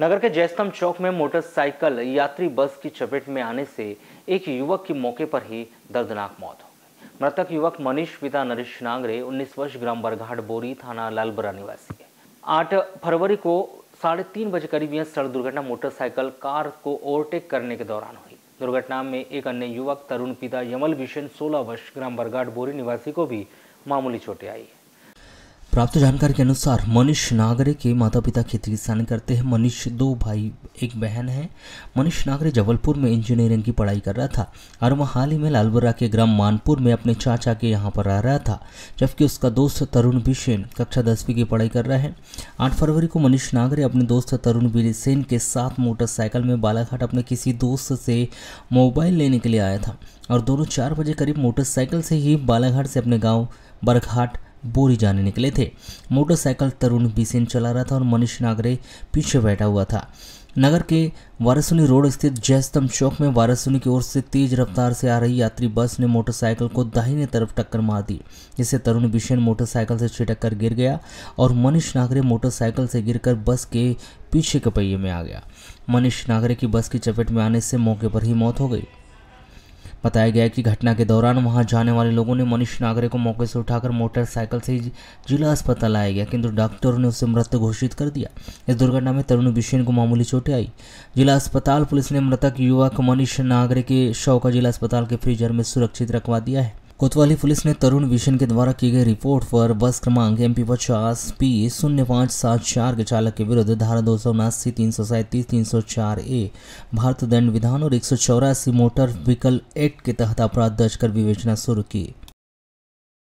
नगर के जयस्तम चौक में मोटरसाइकिल यात्री बस की चपेट में आने से एक युवक की मौके पर ही दर्दनाक मौत हो गई मृतक युवक मनीष पिता नरेश नांगरे 19 वर्ष ग्राम बरघाट बोरी थाना लालबरा निवासी है आठ फरवरी को साढ़े तीन बजे करीब यह सड़क दुर्घटना मोटरसाइकिल कार को ओवरटेक करने के दौरान हुई दुर्घटना में एक अन्य युवक तरुण पिता यमल भीषण सोलह वर्ष ग्राम बरघाट बोरी निवासी को भी मामूली चोटें आई है प्राप्त जानकारी के अनुसार मनीष नागरे के माता पिता खेती किसानी करते हैं मनीष दो भाई एक बहन है मनीष नागरे जबलपुर में इंजीनियरिंग की पढ़ाई कर रहा था और वह हाल ही में लालबुरा के ग्राम मानपुर में अपने चाचा के यहाँ पर रह रहा था जबकि उसका दोस्त तरुण बिसेन कक्षा दसवीं की पढ़ाई कर रहा है आठ फरवरी को मनीष नागरे अपने दोस्त तरुण सेन के साथ मोटरसाइकिल में बालाघाट अपने किसी दोस्त से मोबाइल लेने के लिए आया था और दोनों चार बजे करीब मोटरसाइकिल से ही बालाघाट से अपने गाँव बरघाट बोरी जाने निकले थे मोटरसाइकिल तरुण बीसेन चला रहा था और मनीष नागरे पीछे बैठा हुआ था नगर के वारसुनी रोड स्थित जयस्तम चौक में वारासुनी की ओर से तेज रफ्तार से आ रही यात्री बस ने मोटरसाइकिल को दाहिने तरफ टक्कर मार दी जिससे तरुण बिशेन मोटरसाइकिल से छिटक कर गिर गया और मनीष नागरे मोटरसाइकिल से गिरकर बस के पीछे के पहिए में आ गया मनीष नागरे की बस की चपेट में आने से मौके पर ही मौत हो गई बताया गया कि घटना के दौरान वहां जाने वाले लोगों ने मनीष नागरे को मौके से उठाकर मोटरसाइकिल से जिला अस्पताल लाया गया किंतु डॉक्टरों ने उसे मृत घोषित कर दिया इस दुर्घटना में तरुण बिशेन को मामूली चोटें आई जिला अस्पताल पुलिस ने मृतक युवक मनीष नागरे के शव का जिला अस्पताल के फ्रीजर में सुरक्षित रखवा दिया है कोतवाली पुलिस ने तरुण विशन के द्वारा की गई रिपोर्ट पर बस क्रमांक एम पी पचास पी शून्य पाँच सात चार के चालक के विरुद्ध धारा दो सौ उनासी तीन सौ सैंतीस तीन सौ चार ए भारत दंड विधान और एक सौ चौरासी मोटर व्हीकल एक्ट के तहत अपराध दर्ज कर विवेचना शुरू की